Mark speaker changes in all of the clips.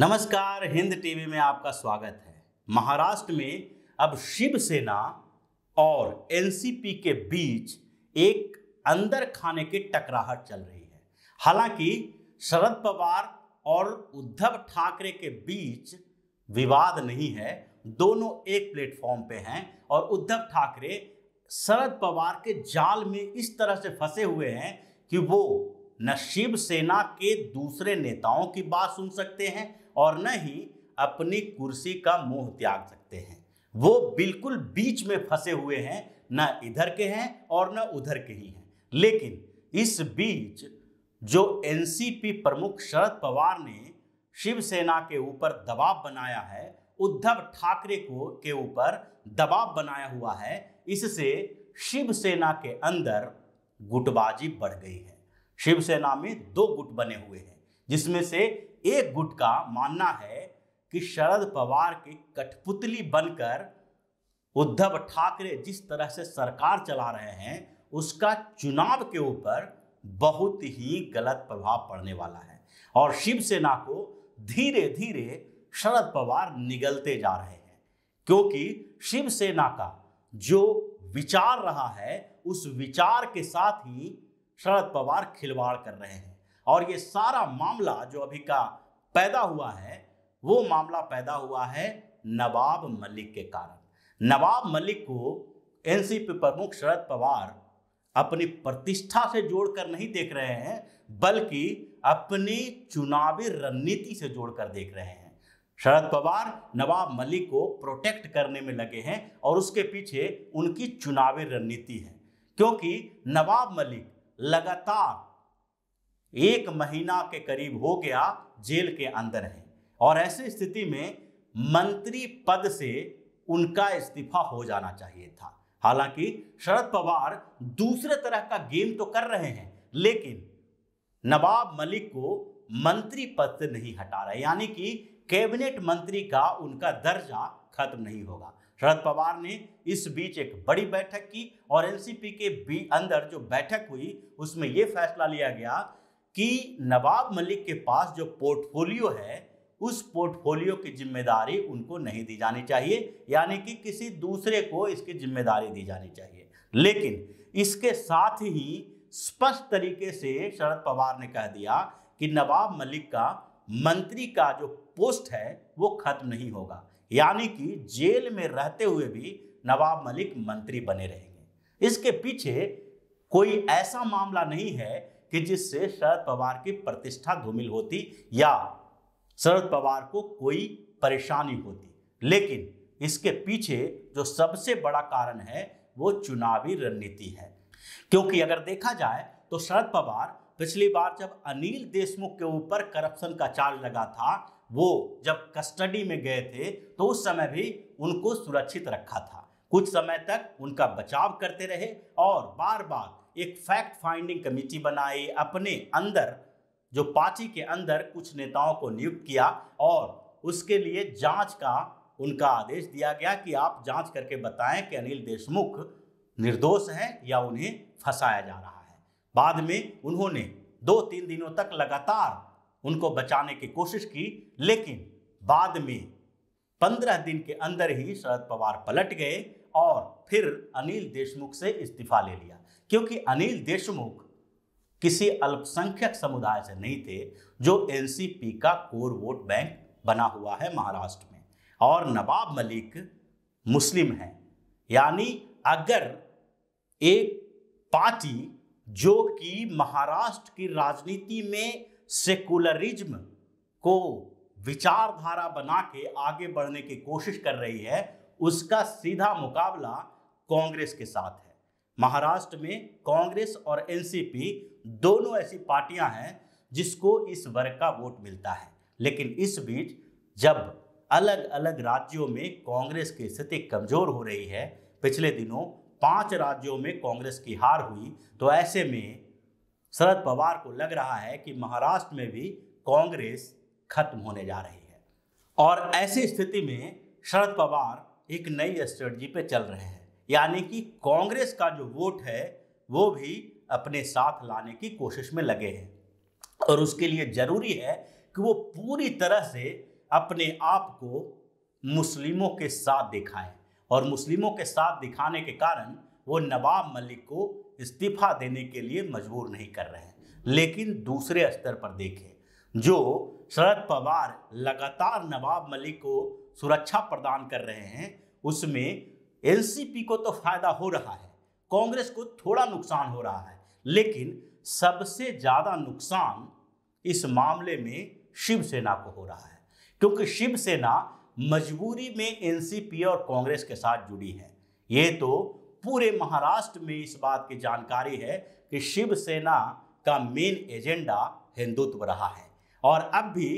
Speaker 1: नमस्कार हिंद टीवी में आपका स्वागत है महाराष्ट्र में अब शिवसेना और एनसीपी के बीच एक अंदर खाने की टकराहट चल रही है हालांकि शरद पवार और उद्धव ठाकरे के बीच विवाद नहीं है दोनों एक प्लेटफॉर्म पे हैं और उद्धव ठाकरे शरद पवार के जाल में इस तरह से फंसे हुए हैं कि वो न शिवसेना के दूसरे नेताओं की बात सुन सकते हैं और न ही अपनी कुर्सी का मोह त्याग सकते हैं वो बिल्कुल बीच में फंसे हुए हैं न इधर के हैं और न उधर के ही हैं लेकिन इस बीच जो एनसीपी प्रमुख शरद पवार ने शिवसेना के ऊपर दबाव बनाया है उद्धव ठाकरे को के ऊपर दबाव बनाया हुआ है इससे शिवसेना के अंदर गुटबाजी बढ़ गई है शिवसेना में दो गुट बने हुए हैं जिसमें से एक गुट का मानना है कि शरद पवार के कठपुतली बनकर उद्धव ठाकरे जिस तरह से सरकार चला रहे हैं उसका चुनाव के ऊपर बहुत ही गलत प्रभाव पड़ने वाला है और शिवसेना को धीरे धीरे शरद पवार निगलते जा रहे हैं क्योंकि शिवसेना का जो विचार रहा है उस विचार के साथ ही शरद पवार खिलवाड़ कर रहे हैं और ये सारा मामला जो अभी का पैदा हुआ है वो मामला पैदा हुआ है नवाब मलिक के कारण नवाब मलिक को एनसीपी प्रमुख शरद पवार अपनी प्रतिष्ठा से जोड़कर नहीं देख रहे हैं बल्कि अपनी चुनावी रणनीति से जोड़कर देख रहे हैं शरद पवार नवाब मलिक को प्रोटेक्ट करने में लगे हैं और उसके पीछे उनकी चुनावी रणनीति है क्योंकि नवाब मलिक लगातार एक महीना के करीब हो गया जेल के अंदर है और ऐसी स्थिति में मंत्री पद से उनका इस्तीफा हो जाना चाहिए था हालांकि शरद पवार दूसरे तरह का गेम तो कर रहे हैं लेकिन नवाब मलिक को मंत्री पद से नहीं हटा रहे यानी कि कैबिनेट मंत्री का उनका दर्जा खत्म नहीं होगा शरद पवार ने इस बीच एक बड़ी बैठक की और एनसीपी के अंदर जो बैठक हुई उसमें यह फैसला लिया गया कि नवाब मलिक के पास जो पोर्टफोलियो है उस पोर्टफोलियो की जिम्मेदारी उनको नहीं दी जानी चाहिए यानी कि किसी दूसरे को इसकी जिम्मेदारी दी जानी चाहिए लेकिन इसके साथ ही स्पष्ट तरीके से शरद पवार ने कह दिया कि नवाब मलिक का मंत्री का जो पोस्ट है वो खत्म नहीं होगा यानी कि जेल में रहते हुए भी नवाब मलिक मंत्री बने रहेंगे इसके पीछे कोई ऐसा मामला नहीं है कि जिससे शरद पवार की प्रतिष्ठा धूमिल होती या शरद पवार को कोई परेशानी होती लेकिन इसके पीछे जो सबसे बड़ा कारण है वो चुनावी रणनीति है क्योंकि अगर देखा जाए तो शरद पवार पिछली बार जब अनिल देशमुख के ऊपर करप्शन का चार्ज लगा था वो जब कस्टडी में गए थे तो उस समय भी उनको सुरक्षित रखा था कुछ समय तक उनका बचाव करते रहे और बार बार एक फैक्ट फाइंडिंग कमेटी बनाई अपने अंदर जो पार्टी के अंदर कुछ नेताओं को नियुक्त किया और उसके लिए जांच का उनका आदेश दिया गया कि आप जांच करके बताएं कि अनिल देशमुख निर्दोष हैं या उन्हें फंसाया जा रहा है बाद में उन्होंने दो तीन दिनों तक लगातार उनको बचाने की कोशिश की लेकिन बाद में पंद्रह दिन के अंदर ही शरद पवार पलट गए और फिर अनिल देशमुख से इस्तीफा ले लिया क्योंकि अनिल देशमुख किसी अल्पसंख्यक समुदाय से नहीं थे जो एनसीपी का कोर वोट बैंक बना हुआ है महाराष्ट्र में और नवाब मलिक मुस्लिम हैं यानी अगर एक पार्टी जो कि महाराष्ट्र की राजनीति में सेकुलरिज्म को विचारधारा बना के आगे बढ़ने की कोशिश कर रही है उसका सीधा मुकाबला कांग्रेस के साथ है महाराष्ट्र में कांग्रेस और एनसीपी दोनों ऐसी पार्टियां हैं जिसको इस वर्ग का वोट मिलता है लेकिन इस बीच जब अलग अलग राज्यों में कांग्रेस की स्थिति कमजोर हो रही है पिछले दिनों पांच राज्यों में कांग्रेस की हार हुई तो ऐसे में शरद पवार को लग रहा है कि महाराष्ट्र में भी कांग्रेस खत्म होने जा रही है और ऐसी स्थिति में शरद पवार एक नई स्ट्रेटजी पे चल रहे हैं यानी कि कांग्रेस का जो वोट है वो भी अपने साथ लाने की कोशिश में लगे हैं और उसके लिए ज़रूरी है कि वो पूरी तरह से अपने आप को मुस्लिमों के साथ दिखाएं और मुस्लिमों के साथ दिखाने के कारण वो नवाब मलिक को इस्तीफा देने के लिए मजबूर नहीं कर रहे हैं लेकिन दूसरे स्तर पर देखें जो शरद पवार लगातार नवाब मलिक को सुरक्षा प्रदान कर रहे हैं उसमें एनसीपी को तो फायदा हो रहा है कांग्रेस को थोड़ा नुकसान हो रहा है लेकिन सबसे ज़्यादा नुकसान इस मामले में शिवसेना को हो रहा है क्योंकि शिवसेना मजबूरी में एनसीपी और कांग्रेस के साथ जुड़ी है ये तो पूरे महाराष्ट्र में इस बात की जानकारी है कि शिवसेना का मेन एजेंडा हिंदुत्व रहा है और अब भी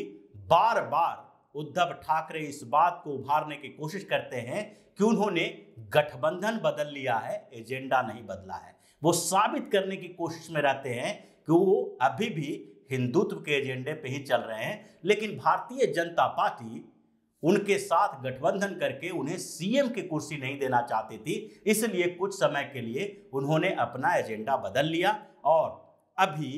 Speaker 1: बार बार उद्धव ठाकरे इस बात को उभारने की कोशिश करते हैं कि उन्होंने गठबंधन बदल लिया है एजेंडा नहीं बदला है वो साबित करने की कोशिश में रहते हैं कि वो अभी भी हिंदुत्व के एजेंडे पे ही चल रहे हैं लेकिन भारतीय जनता पार्टी उनके साथ गठबंधन करके उन्हें सीएम की कुर्सी नहीं देना चाहती थी इसलिए कुछ समय के लिए उन्होंने अपना एजेंडा बदल लिया और अभी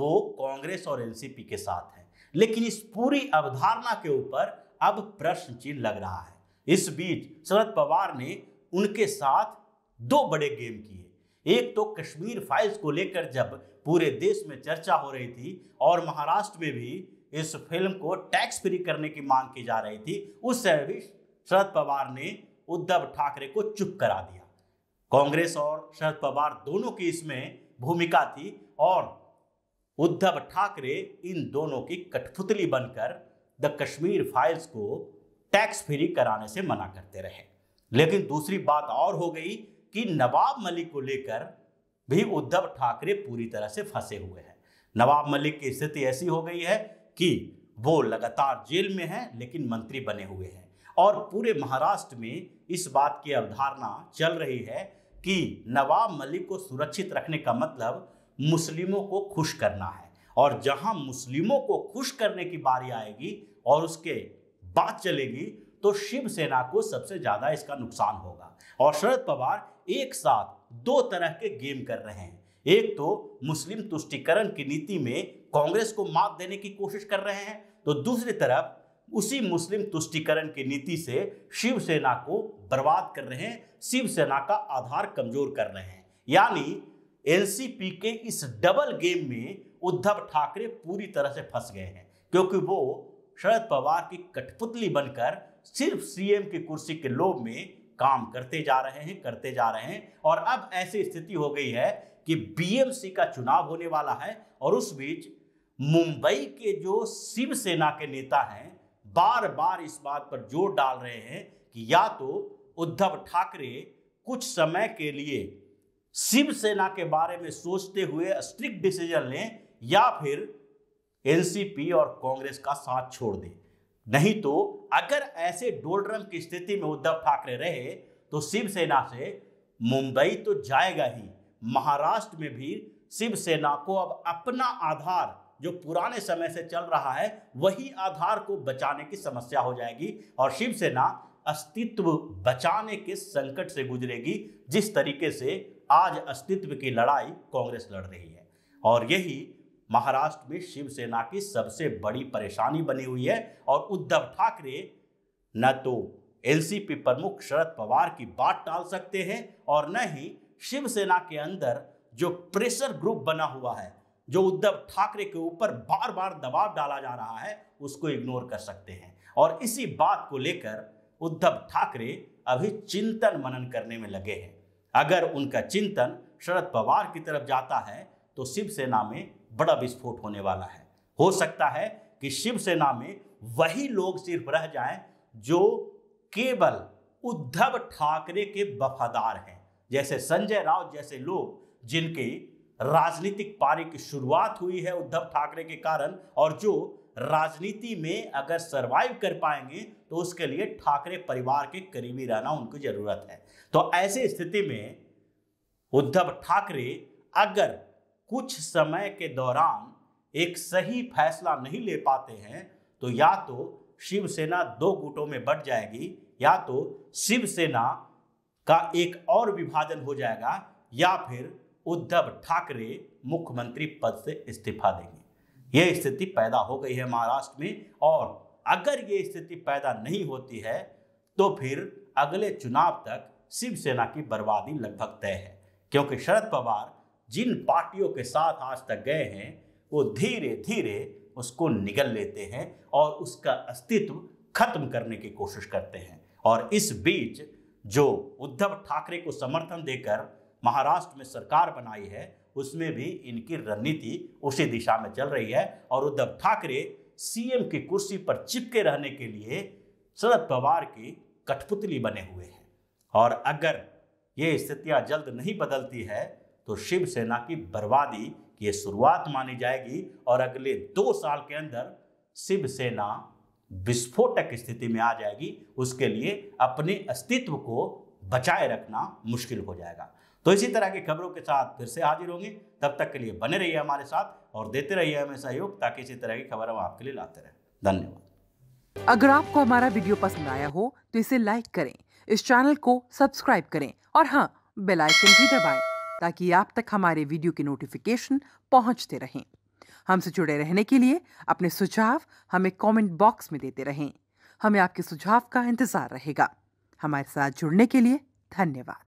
Speaker 1: वो कांग्रेस और एनसीपी के साथ हैं लेकिन इस पूरी अवधारणा के ऊपर अब प्रश्न चिन्ह लग रहा है इस बीच शरद पवार ने उनके साथ दो बड़े गेम किए एक तो कश्मीर फाइल्स को लेकर जब पूरे देश में चर्चा हो रही थी और महाराष्ट्र में भी इस फिल्म को टैक्स फ्री करने की मांग की जा रही थी उस समय भी शरद पवार ने उद्धव ठाकरे को चुप करा दिया कांग्रेस और शरद पवार दोनों की इसमें भूमिका थी और उद्धव ठाकरे इन दोनों की कठपुतली बनकर द कश्मीर फाइल्स को टैक्स फ्री कराने से मना करते रहे लेकिन दूसरी बात और हो गई कि नवाब मलिक को लेकर भी उद्धव ठाकरे पूरी तरह से फंसे हुए हैं नवाब मलिक की स्थिति ऐसी हो गई है कि वो लगातार जेल में हैं लेकिन मंत्री बने हुए हैं और पूरे महाराष्ट्र में इस बात की अवधारणा चल रही है कि नवाब मलिक को सुरक्षित रखने का मतलब मुस्लिमों को खुश करना है और जहां मुस्लिमों को खुश करने की बारी आएगी और उसके बात चलेगी तो शिवसेना को सबसे ज्यादा इसका नुकसान होगा और शरद पवार एक साथ दो तरह के गेम कर रहे हैं एक तो मुस्लिम तुष्टिकरण की नीति में कांग्रेस को मात देने की कोशिश कर रहे हैं तो दूसरी तरफ उसी मुस्लिम तुष्टिकरण की नीति से शिवसेना को बर्बाद कर रहे हैं शिवसेना का आधार कमजोर कर रहे हैं यानी एनसीपी के इस डबल गेम में उद्धव ठाकरे पूरी तरह से फंस गए हैं क्योंकि वो शरद पवार की कठपुतली बनकर सिर्फ सीएम की कुर्सी के लोभ में काम करते जा रहे हैं करते जा रहे हैं और अब ऐसी स्थिति हो गई है कि बीएमसी का चुनाव होने वाला है और उस बीच मुंबई के जो शिवसेना के नेता हैं बार बार इस बात पर जोर डाल रहे हैं कि या तो उद्धव ठाकरे कुछ समय के लिए शिवसेना के बारे में सोचते हुए स्ट्रिक्ट डिसीजन लें या फिर एनसीपी और कांग्रेस का साथ छोड़ दें नहीं तो अगर ऐसे डोलड्रम की स्थिति में उद्धव ठाकरे रहे तो शिवसेना से मुंबई तो जाएगा ही महाराष्ट्र में भी शिवसेना को अब अपना आधार जो पुराने समय से चल रहा है वही आधार को बचाने की समस्या हो जाएगी और शिवसेना अस्तित्व बचाने के संकट से गुजरेगी जिस तरीके से आज अस्तित्व की लड़ाई कांग्रेस लड़ रही है और यही महाराष्ट्र में शिवसेना की सबसे बड़ी परेशानी बनी हुई है और उद्धव ठाकरे न तो एलसीपी प्रमुख शरद पवार की बात टाल सकते हैं और न ही शिवसेना के अंदर जो प्रेशर ग्रुप बना हुआ है जो उद्धव ठाकरे के ऊपर बार बार दबाव डाला जा रहा है उसको इग्नोर कर सकते हैं और इसी बात को लेकर उद्धव ठाकरे अभी चिंतन मनन करने में लगे हैं अगर उनका चिंतन शरद पवार की तरफ जाता है तो शिवसेना में बड़ा विस्फोट होने वाला है हो सकता है कि शिवसेना में वही लोग सिर्फ रह जाएं जो केवल उद्धव ठाकरे के वफादार हैं जैसे संजय राउत जैसे लोग जिनके राजनीतिक पारी की शुरुआत हुई है उद्धव ठाकरे के कारण और जो राजनीति में अगर सरवाइव कर पाएंगे तो उसके लिए ठाकरे परिवार के करीबी रहना उनकी जरूरत है तो ऐसी स्थिति में उद्धव ठाकरे अगर कुछ समय के दौरान एक सही फैसला नहीं ले पाते हैं तो या तो शिवसेना दो गुटों में बढ़ जाएगी या तो शिवसेना का एक और विभाजन हो जाएगा या फिर उद्धव ठाकरे मुख्यमंत्री पद से इस्तीफा देंगे यह स्थिति पैदा हो गई है महाराष्ट्र में और अगर ये स्थिति पैदा नहीं होती है तो फिर अगले चुनाव तक शिवसेना की बर्बादी लगभग तय है क्योंकि शरद पवार जिन पार्टियों के साथ आज तक गए हैं वो धीरे धीरे उसको निगल लेते हैं और उसका अस्तित्व खत्म करने की कोशिश करते हैं और इस बीच जो उद्धव ठाकरे को समर्थन देकर महाराष्ट्र में सरकार बनाई है उसमें भी इनकी रणनीति उसी दिशा में चल रही है और उद्धव ठाकरे सीएम की कुर्सी पर चिपके रहने के लिए शरद पवार की कठपुतली बने हुए हैं और अगर ये स्थितियां जल्द नहीं बदलती है तो शिवसेना की बर्बादी की शुरुआत मानी जाएगी और अगले दो साल के अंदर शिवसेना विस्फोटक स्थिति में आ जाएगी उसके लिए अपने अस्तित्व को बचाए रखना मुश्किल हो जाएगा तो इसी तरह की खबरों के साथ फिर से हाजिर होंगे तब तक के लिए बने रहिए हमारे साथ और देते रहिए हमें सहयोग ताकि इसी तरह की खबर हम आपके लिए लाते रहे धन्यवाद अगर आपको हमारा वीडियो पसंद आया हो तो इसे लाइक करें इस चैनल को सब्सक्राइब करें और हाँ बेलाइकन भी दबाए ताकि आप तक हमारे वीडियो के नोटिफिकेशन पहुंचते रहें हमसे जुड़े रहने के लिए अपने सुझाव हमें कमेंट बॉक्स में देते रहें हमें आपके सुझाव का इंतज़ार रहेगा हमारे साथ जुड़ने के लिए धन्यवाद